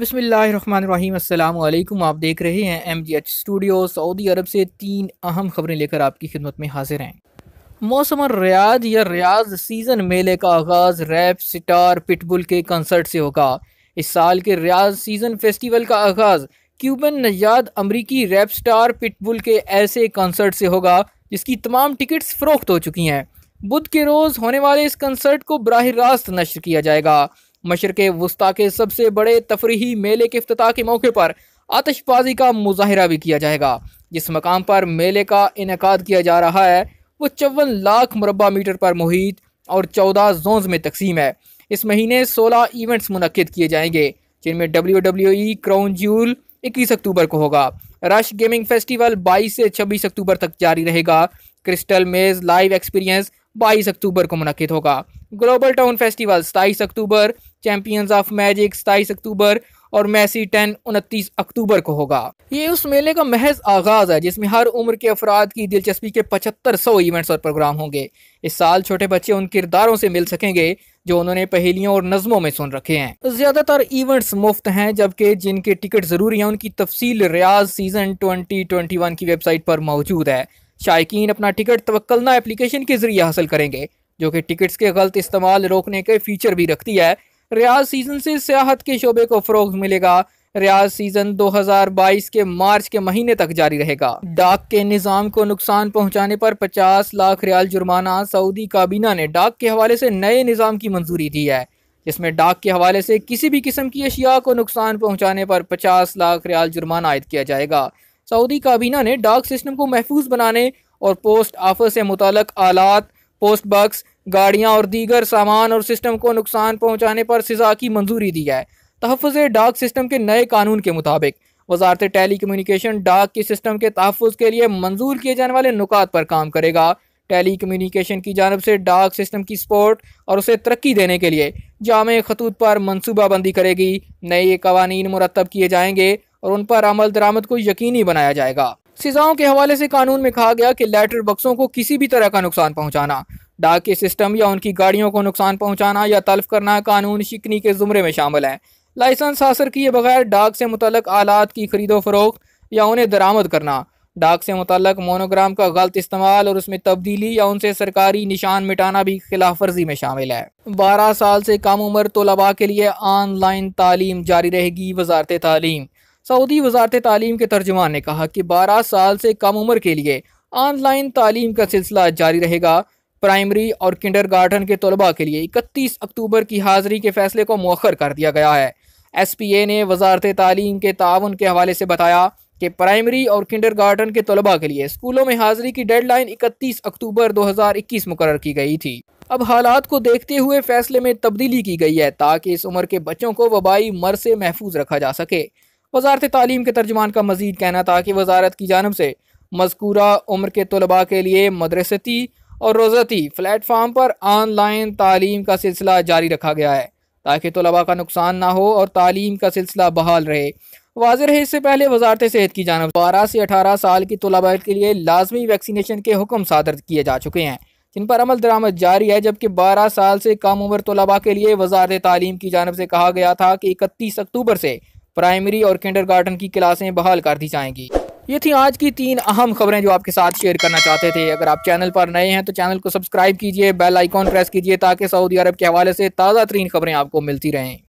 बसमिलीम आप देख रहे हैं एम जी एच स्टूडियो सऊदी अरब से तीन अहम खबरें लेकर आपकी खिदमत में हाजिर हैं मौसम रियाज या रियाज सीज़न मेले का आगाज़ रैप स्टार पिटबुल के कंसर्ट से होगा इस साल के रियाज सीज़न फेस्टिवल का आगाज़ क्यूबन नजाद अमरीकी रैप स्टार पिटबुल के ऐसे कंसर्ट से होगा जिसकी तमाम टिकट्स फ़रोख्त हो चुकी हैं बुध के रोज़ होने वाले इस कंसर्ट को बरह रास्त नशर किया जाएगा मशरक़ वस्ती के सबसे बड़े तफरी मेले के अफ्ताह के मौके पर आतशबाजी का मुजाहरा भी किया जाएगा जिस मकाम पर मेले का इनका किया जा रहा है वो चौवन लाख मरबा मीटर पर मुहित और चौदह जोन्स में तकसीम है इस महीने सोलह इवेंट्स मनक़द किए जाएंगे जिनमें W W E crown jewel इक्कीस अक्टूबर को होगा रश गेमिंग फेस्टिवल बाईस से छब्बीस अक्टूबर तक जारी रहेगा क्रिस्टल मेज लाइव एक्सपीरियंस बाईस अक्टूबर को मनक़द होगा ग्लोबल टाउन फेस्टिवल सताईस अक्टूबर चैंपियंस ऑफ मैजिक सताईस अक्टूबर और मैसी टेन उनतीस अक्टूबर को होगा ये उस मेले का महज आगाज है जिसमें हर उम्र के अफराद की दिलचस्पी के पचहत्तर सौ इवेंट्स और प्रोग्राम होंगे इस साल छोटे बच्चे उन किरदारों से मिल सकेंगे जो उन्होंने पहेलियों और नज़मों में सुन रखे हैं ज्यादातर इवेंट्स मुफ्त हैं जबकि जिनके टिकट जरूरी हैं उनकी तफसील Riyadh season twenty twenty one की वेबसाइट पर मौजूद है शायकीन अपना टिकट तवक्लना एप्लीकेशन के जरिए हासिल करेंगे जो कि टिकट्स के गलत इस्तेमाल रोकने के फीचर भी रखती है रियाज सीज़न से सियाहत के शोबे को फ़रोग मिलेगा रियाज सीज़न 2022 के मार्च के महीने तक जारी रहेगा डाक के निज़ाम को नुकसान पहुँचाने पर 50 लाख रियाल जुर्माना सऊदी काबीना ने डाक के हवाले से नए निज़ाम की मंजूरी दी है जिसमें डाक के हवाले से किसी भी किस्म की अशिया को नुकसान पहुँचाने पर पचास लाख रियाल जुर्माना आयद किया जाएगा सऊदी काबीना ने डाक सिस्टम को महफूज बनाने और पोस्ट ऑफिस से मुतल आलात पोस्ट बक्स गाड़ियाँ और दीगर सामान और सिस्टम को नुकसान पहुँचाने पर सज़ा की मंजूरी दी है तहफ़ डाक सिस्टम के नए कानून के मुताबिक वजारत टेली कम्युनिकेशन डाक के सिस्टम के तहफ़ के लिए मंजूर किए जाने वाले नुकात पर काम करेगा टेली कम्युनिकेशन की जानब से डाक सिस्टम की सपोर्ट और उसे तरक्की देने के लिए जाम खतूत पर मनसूबाबंदी करेगी नए कवानीन मुरतब किए जाएंगे और उन पर अमल दरामद को यकीनी बनाया जाएगा सजाओं के हवाले से कानून में कहा गया कि लेटर बक्सों को किसी भी तरह का नुकसान पहुंचाना के सिस्टम या उनकी गाड़ियों को नुकसान पहुंचाना या तलफ करना कानून शिकनी के ज़ुमरे में शामिल है लाइसेंस हासिल किए बगैर डाक से मुतलक आलात की खरीदो फरोख्त या उन्हें दरामद करना डाक से मुतलक मोनोग्राम का गलत इस्तेमाल और उसमें तब्दीली या उनसे सरकारी निशान मिटाना भी खिलाफ वर्जी में शामिल है बारह साल से कम उम्र तलबा के लिए ऑनलाइन तालीम जारी रहेगी वजारत तालीम सऊदी वजारत तालीम के तर्जमान ने कहा कि बारह साल से कम उम्र के लिए ऑनलाइन तालीम का सिलसिला जारी रहेगा प्राइमरी और किंडर गार्डन के तलबा के लिए इकतीस अक्टूबर की हाजिरी के फैसले को मौखर कर दिया गया है एस पी ए ने वजारत तालीम के ताउन के हवाले से बताया कि प्राइमरी और किंडर गार्डन के तलबा के लिए स्कूलों में हाजिरी की डेड लाइन इकतीस अक्टूबर दो हज़ार इक्कीस मुकर की गई थी अब हालात को देखते हुए फैसले में तब्दीली की गई है ताकि इस उम्र के बच्चों को वबाई मर से महफूज रखा जा सके वजारत तालीम के तर्जमान का मजीद कहना था कि वजारत की जानब से मजकूरा उम्र के तलबा के लिए मदरसती और रोज़ती प्लेटफार्म पर ऑनलाइन तालीम का सिलसिला जारी रखा गया है ताकि तलबा का नुकसान ना हो और तालीम का सिलसिला बहाल रहे वाज है इससे पहले वजारत सेहत की जानब बारह से अठारह साल की तलबा के लिए लाजमी वैक्सीनेशन के हुक्म सादर किए जा चुके हैं जिन पर अमल दरामद जारी है जबकि बारह साल से कम उम्र तलबा के लिए वजारत तालीम की जानब से कहा गया था कि इकतीस अक्टूबर से प्राइमरी और किंडरगार्टन की क्लासें बहाल कर दी जाएंगी ये थी आज की तीन अहम खबरें जो आपके साथ शेयर करना चाहते थे अगर आप चैनल पर नए हैं तो चैनल को सब्सक्राइब कीजिए बेल आइकॉन प्रेस कीजिए ताकि सऊदी अरब के हवाले से ताज़ा तरीन खबरें आपको मिलती रहें